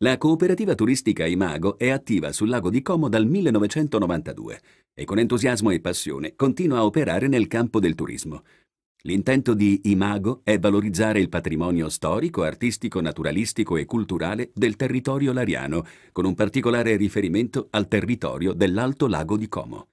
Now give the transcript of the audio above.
La cooperativa turistica Imago è attiva sul lago di Como dal 1992 e con entusiasmo e passione continua a operare nel campo del turismo. L'intento di Imago è valorizzare il patrimonio storico, artistico, naturalistico e culturale del territorio lariano, con un particolare riferimento al territorio dell'Alto Lago di Como.